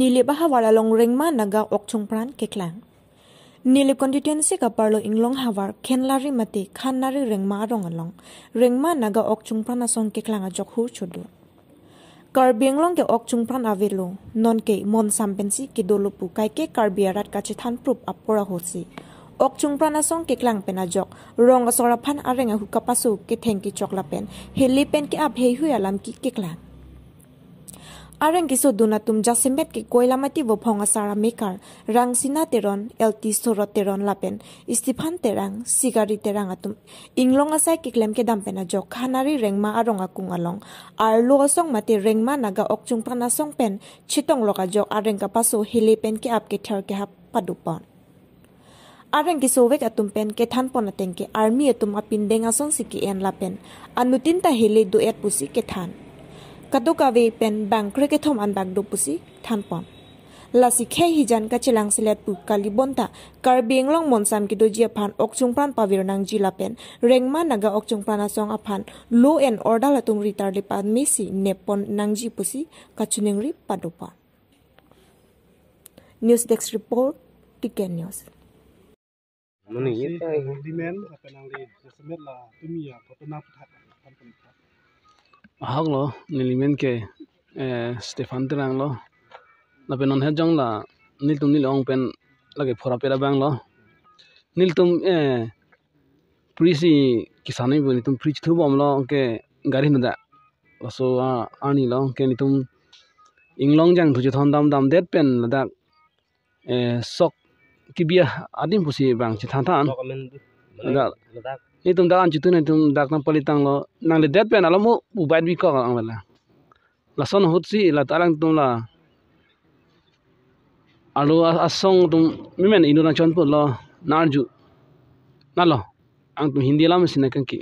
นิลิบ้าฮาวาลาลงเริงมานักออกชงพรานเคกลังนิลิคอนดิเทนซีกับปาร์โลอิงลงฮาวาร์เคนลารีมาติขานนารีเริงมาร้องลงเริงมานักออกชงพรานส่งเคกลังกจกหูชุดคาร์เบียงลงกกออกชงพรานอาวิลูนนเกมอนซัมเปนซีกิดูดลุปูไกเกคาร์บิอาร์ดกัจจิันพรุบอัปปุระโฮซีออกชุงพรานส่งเคกลังเป็นจกรองกับสอรพันอาเรับหุกับปัสสุกิเทงกิจอกลาเป็นเฮลิเป็นกิอับเฮยหุยอาลัมกิเคกลัง আৰং কিছু দুনাতুম জাচিমেট কি কয়লামাটি ব ফঙাচাৰা মেকাৰ ৰাংচিনা তেৰণ এল টি চৰত তেৰণ লাপেন ইষ্টিফান তেৰাং চিগাৰী তেৰাং আতুম ইংলঙাচাই কিকলেম কে দাম্পেনা জখানাৰী ৰেংমা আৰু ৰঙা কুঙালং আৰ লু অচং মাতে ৰেংমা নাগা অকচুং পানাচং পেন চিতং লগা জক আৰ ৰেংকা পাছো হিলে পেন কে আপ কে থেৰ কে হাপ পাদু পন আৰং কিছু ৱেক আতুম পেন কে থান পনা টেংকে আৰ্মি এটুম আপিন ডেঙাচং চিকি এন লাপেন আনুতিন তা হিলে দু এট পুচি কে থান katokawe pen bang krikethom an bang dopusi thanpon lasi khe hijan ka chilang silet pu kali bonta kar benglong monsam ki pan aphan pran pavir nang jila pen rengma naga okchung pran asong aphan and order la tum ritar le pan mesi nepon nang ji pusi kachuning ri padopa news desk report tiken news Mana ye ta hindi men apanang le submit la tumia photona ahok lo nilimen ke eh, stefan terang lo lapen on hejong la niltum nil ong pen lage phora pera bang lo niltum e prisi kisani bo niltum prich thu bom lo ke gari nda so ani lo ke niltum inglong jang thu thon dam dam det pen la dak eh, sok kibia adim pusi bang chi than tum dak an chu tun tum dak nang pali tang lo nang le dead pen alamu ubain bi ko ang wala la son hut si la talang tum la alu asong tum men inu nang chon pun lo nar ju lo ang tum hindi lam sin kan ki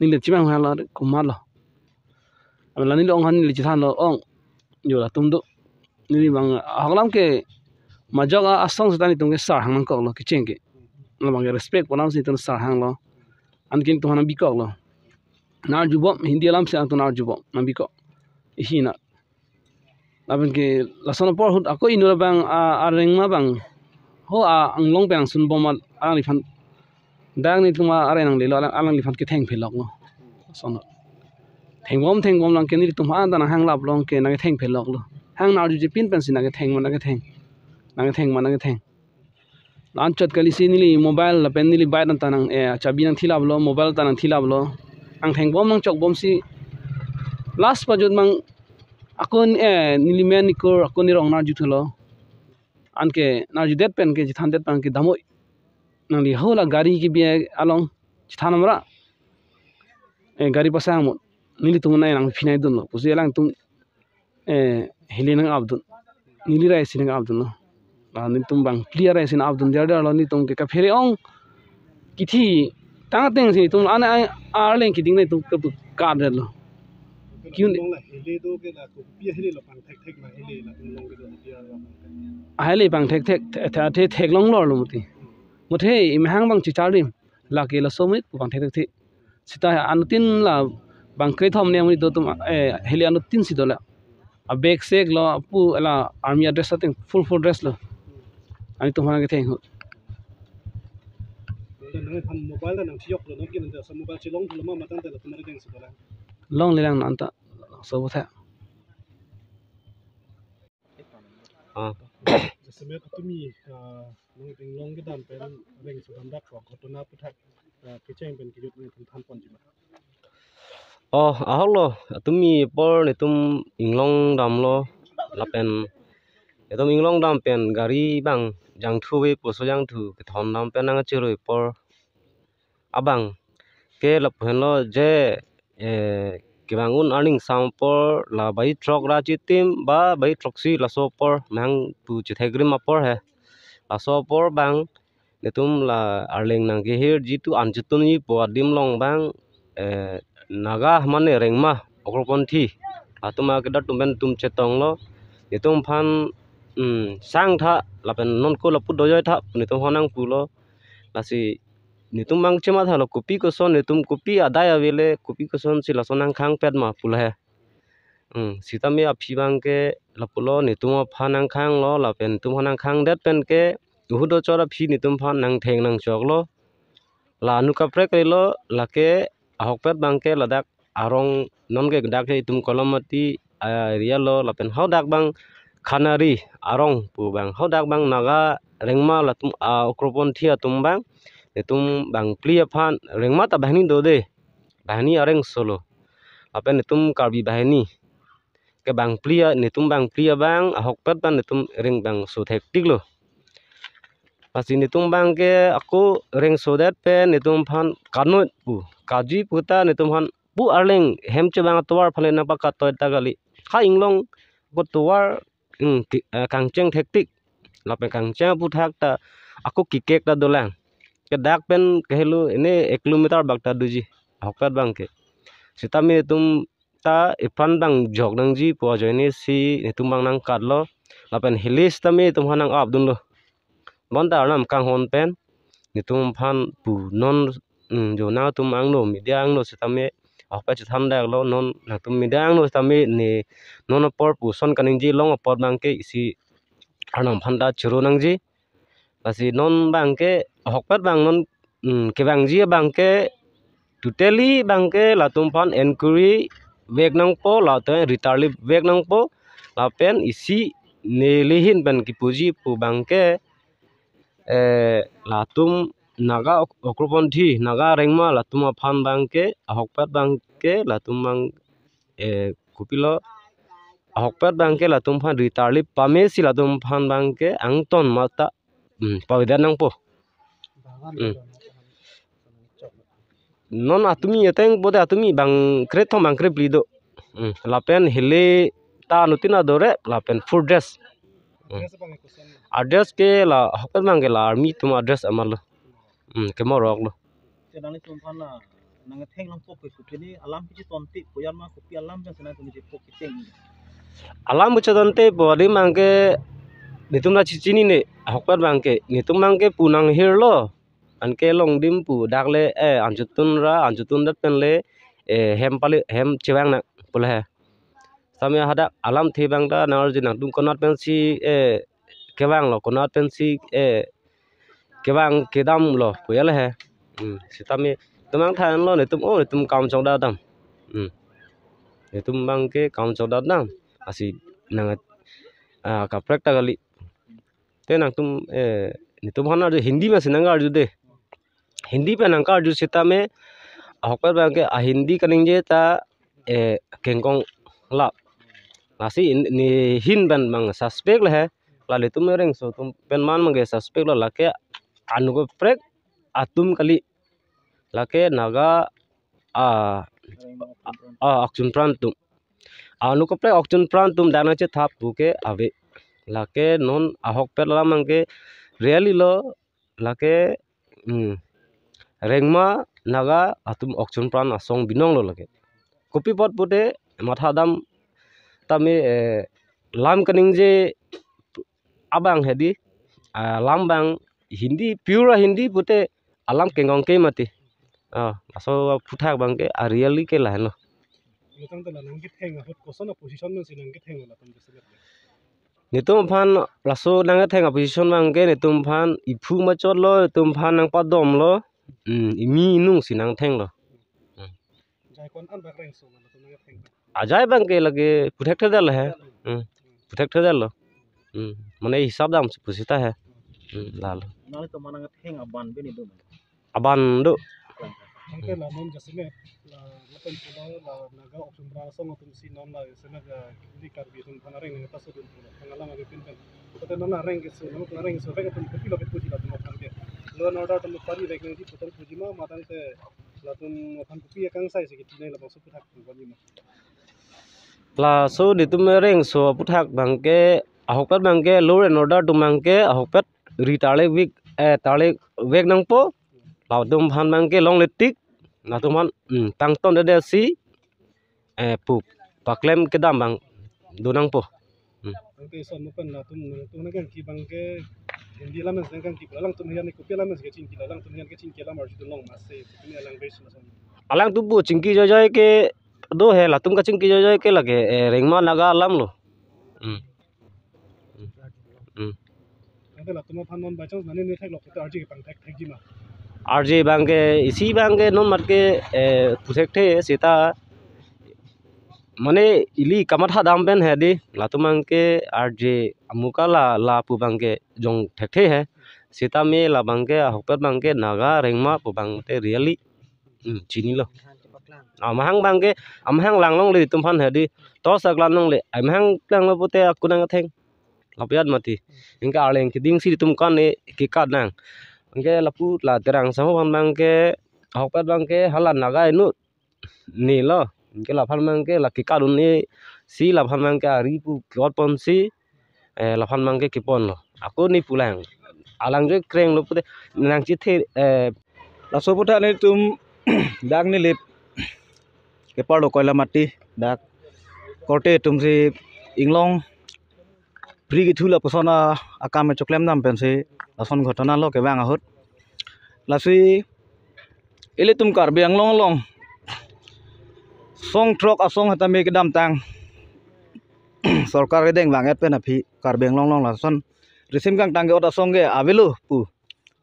ni le chimang ha la ku ma lo am la ni lo han ni le chitan lo ong yo la tum do ni bang haglam ke majaga asong sitani tum ke sar hang nang ko lo ke cheng ke lo bang respect panam si tum sar hang lo ankin to hana bikok lo na jubo hindi alam se antu na jubo na bikok ihina laben ke lasana por hut ako inura bang a areng ma bang à, anh long bang sun bom mà anh phan, đang đi boma arang lifan lo ni tuma areng phan arang lifan ke theng luôn, sau sono theng bom theng bom lang đi ni tuma anh dana hang lap long ke na ke theng phelok luôn, hang na ju je pin pen sin na ke mà ma na ke theng na ke theng ma na ke lan chat cái si nili mobile là la pen nili bai nan chả e eh, chabi nang thilab lo mobile tanang thilab lo anh theng bom mang chok bom si last pa giờ mang akon e eh, nili men ni kor akon ni rong na ju thulo an ke na ju det pen ke jithan det pen ke damo nang li hola gari ki bi along jithan amra e gari pasa mo nili tum nai nang phinai dun lo pusi lang tum e hili nang ra nili rai sinang abdun lo ni tum bang clear ai sin abdun jar jar lo ni tum ke ka phere ong kithi tang teng si tum an ai ar leng ki ding nei tum ka bu ka de lo kyun hele do ke la ko pi hele lo pang thek thek ma hele la long ke do pi ar ma hele pang thek thek tha the thek long lo lo muti muthe im hang bang chi charim la ke la somit pang thek thek thi sita anutin la bang ke thom ne amri do tum hele anutin si do la a bag seg lo pu la army dress ating full full dress lo आणि तुम्हाला thank long ले ल्याङ अन्त सब था समय có tumi nong ting long Long cái đàn bên bên số đàn đắc hoặc có na bất thạch à, cái trang bên cái dụng này tham quan gì mà ờ à hông lo mi bỏ để tum ing long đam lo là bên để à, mi ing long đam bên gari bang jangthu we poso jangthu thon nam pe nang chiroi por abang à, ke lap henlo je kebangun earning sam por là bay truck ra chi tim ba bay truck xí la số por mang tu chi thegri à, mà por he la so por bang ne là la arling nang cái her ji tu an chutun ni po dim long bang naga mane rengma okrokon thi đó ke da tumben chết chetong lo ne tum phan sang tha lapen non ko laput dojoy tha nitum honang pulo lasi nitum mang chema tha lo kopi ko son nitum kopi adai avele kopi ko son sila sonang khang pet ma pula he sitami aphi bang ke lapulo nitum phanang khang lo lapen nitum honang khang det pen ke uhudo chora phi nitum phan nang theng nang chok lo la nu kapre kai lo lake ahok pet bang ke ladak arong non ke dak he tum kolomati ria lo lapen hau dak bang Kanari, arong pu bang hodak bang naga rengma latum a okropon thia tum bang netum bang plia pan rengma ta bahni dode, de bahni areng solo apa netum karbi bahni ke bang plia netum bang plia bang ahok pet bang netum reng bang so thek lo pasti netum bang ke aku reng so dat pe netum pan kanut pu kaji puta netum pan bu arleng hemce bang towar phale na pa ka toy ta inglong ko kangceng thektik lapen kangceng puthak ta aku kikek ta dolang ke dak pen kehelu ini ekilometer kilometer bak ta duji hokat bang sitami tum ta ipan dang jok dang ji po si tum bang nang kat lo lapen hilis tami tum hanang ab dun lo kang hon pen nitum phan pu non jo na tum ang lo media ang lo sitami apachu thamdak lo non natum midang lo tami ni nono por puson kaningji long por bangke isi arnam panda curu nangji asi non bangke hokpat bang non mm, kebangji bangke tuteli bangke latum pan enquiry wek nang po laten ritarli wek nang po lapen isi nelihin ban kipuji pu bangke eh latum Naga Naga di Naga Rengma লাতুমা ফান বাংকে আহকপাত বাংকে লাতুম bang কুপিল ahokpat bangke latum phan ritarli pamesi latum phan bangke angton mata mm, pawidan nang po mm. non atumi yeteng bode atumi bang kreto bang kre blido mm, lapen hele ta nutina dore lapen full dress address ke la hokpat bangke la army tum address amal อืมก็มารอกเนาะเจ้าดังนี้ชมพันละนังเท่งลงพวกคือสุดที่นี่อารามพิจิตรติปุยันมาคุปปี้อารามจังสนะตัวนี้จะพวกเท่งอารามพิจิตรติบ่ได้มังเกนี่ตุ้มน่าชิชินี่เนี่ยหกแปดมังเกนี่ตุ้มมังเกปูนังเฮลโลอันเกลงดิมปูดักเลยเอออันจุดตุนระอันจุดตุนดัดเป็นเลยเออแฮมปาลิแฮมเชวังนะปุละฮะสามีฮัดอารามเทบังดานาร์จินักตุ้มก็นัดเป็นสีเออเกวังหรอกก็นัดเป็นสีเออ kebang dam lo kuya lehe sitami temang tahan lo netum oh netum kam chong dadam netum bang ke kam chong dadam asi nangat kaprek tagali tenang tum netum hana de hindi ma sinanga arjude hindi pe nangka arjude sitame ahokpa bang ke ahindi kaning je ta kengkong lap nasi ini hin ban bang suspek lehe lalu itu mereng so tum pen man mangge suspek lo lakia ᱟᱨ ᱯᱨᱮᱜ ᱟᱛᱩᱢ ᱠᱟᱞᱤ ಲಕೆ ನಗ ಆಕ್ಚುನ್ ಪ್ರಾಂತು ಆನುಕ ಪ್ರೆ ಆಕ್ಚುನ್ ಪ್ರಾಂತು ದಾನಚೆ ಥಾಪ್ ಬುಕೆ ಅವೆ ಲಕೆ ನೋನ್ ಆಹಕ್ ಪೆ ಲಾ ಮಂಗೆ ರಿಯಲಿ ಲ ಲಕೆ ರೆಂಗ್ಮಾ ನಗಾ ಅತುಮ್ ಆಕ್ಚುನ್ ಪ್ರಾನ್ ಅಸಂಗ್ ಬಿನಂಗ್ ಲ ಲಕೆ ಕಪಿ ಪಟ್ ಪುಟೆ ಮಾಥಾ দাম তামি লাম কানিং যে আবাং হেদি লাম বাং हिंदी प्योर हिंदी बोते आलम के गंगे मत असो फुटा बंगे आ रियल के लाइन नितुम फान लसो नांगे थेगा पोजीशन बंगे नितुम फान इफु मचलो नितुम फान नंग पदमलो इमी नु सिनांग थेंगलो जाय कोन अनबक लगे प्रोटेक्टर दल है प्रोटेक्टर दल माने हिसाब दाम से पूछता है lalu nalika manangat heng aban do aban do angke naga di so se putak bangke ahokpat bangke lo re noda ritale wik eh tale wek nang po lau dum han mang ke long letik na tum han mm, tang ton de si eh pu paklem ke dam bang nang po ke so mo tum tum ki bang ke hindi lang tum ke chin ki lang tum ke chin long se lang bes alang tu bu chin ki jo jo ke do he la tum ka chin ki jo jo ke lage eh, rengma naga lam lo mm. Mm. आर जे बांगे इसी बांगे नो मरके पुथेक्टे सीता मने इली कमठा दाम पेन है दे लातुम अंगे आर जे अमुका ला ला पु बांगे जोंग ठेठे है सीता मे ला बांगे हपर बांगे नागा रेंगमा पु बांगते रियली चीनी लो अमहांग बांगे अमहांग लांगलोंग ले तुम फान है दे तो सगला नोंग ले अमहांग लांगलो पुते अकुनांग थेंग lapiadmati mati. aleng ke ding si ditemukan ne kikat nang, engke laput la terang sama bang bang ke hokpet bang ke halan naga inu ni lo engke lapan bang ke laki kadun ni si lapan bang ke ari pu kiot pon si eh lapan bang ke kipon lo aku ni pulang alang je kreng lo pute nang ci eh laso puta ni tum dag ni lip ke paro koila mati dak korte tum si inglong Pri gitu lah pesona akan mencoklem pen si langsung kotoran lo ke bang ahut. Lalu ini tum karbi yang long long. Song truk asong hatam ke dam tang. Sorkar kedeng bang ed pen api karbi yang long long langsung. Risim kang tangge ota song ge avilu pu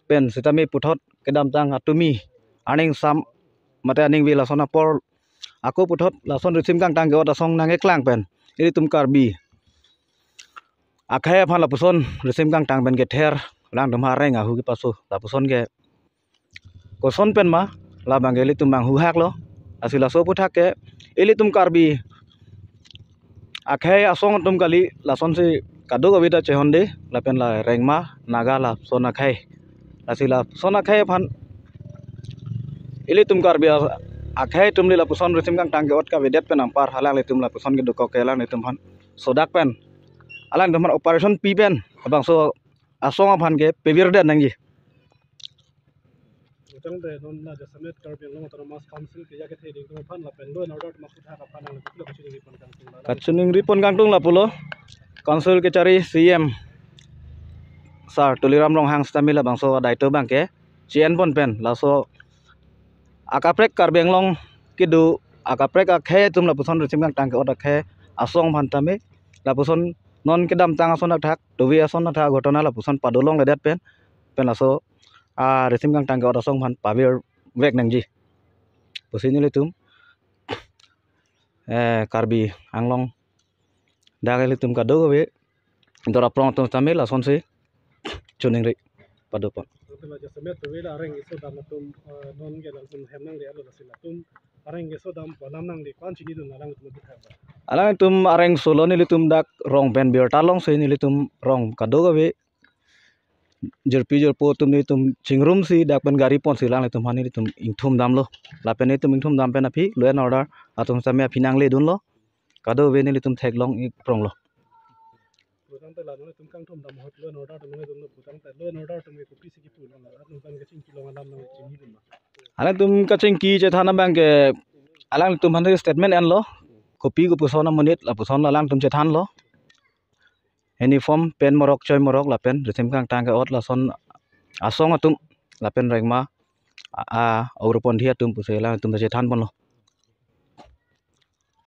pen sitami putot ke dam tang hatumi. Aning sam mate aning wila sona por. Aku putot langsung risim kang tangge otasong song nange klang pen. Ini tum karbi akhaya phan la puson resim kang tang ben ge ther lang dum hare nga hu ki pasu la puson ke koson pen ma la bangeli tum bang hu hak lo asila so thak ke eli tum karbi akhaya asong ya tum kali la son si kado bida chehon de pen la rengma naga la sona khai asila sona khai phan eli tum karbi akhaya tum la puson resim kang tang ge ot ka vedet pen ampar halang le tum la puson ke dukok ke lang le tum han sodak pen alang daman operation piben abang so asong aphan ke pebir den nangji utang ripon kangtung la pulo council ke cari cm sar tuliram long hang stamila bang so daito bang ke chien pon pen la so akaprek karbeng long kidu akaprek akhe tum la puson risim kang tang ke odak he asong phan tame la puson non kedam tang ason athak dovi ason atha ghotona la pusan padolong ledat pen pen aso a resim kang tang gor man pabir wek nang ji pusin tum e karbi anglong dagai le tum ka do we dora prong tum tamil ason se chuning re padopon areng dam nang dun nalang alang tum areng solo nili tum dak rong pen biar talong so nili tum rong kado gawe jerpi jerpo tum nili tum cingrum si dak pen gari pon si lang le tum hani tum ingthum dam lo la pen nili tum ingthum dam pen api en order atum sami api nang le dun lo kado gawe nili tum thek long ik prong lo alang tum kacing ki che thana bang ke alang tum hani statement en lo คปีกุปุ๊ซอนมันนิดล่ะปุ๊ซอนละล้างตุ้มเจ็ท่านลอะเฮนิฟอร์มเป็นมรกช่วยมรกล่ะเป็นหรืเส้นกังตังกับอดล่ะซอนอาสองอ่ะตุ้มล่ะเป็นแรงมาอาอารืปนเทียตุ้มปุ๊บเสลังตุ้มเจ็ดท่านบนล่ะ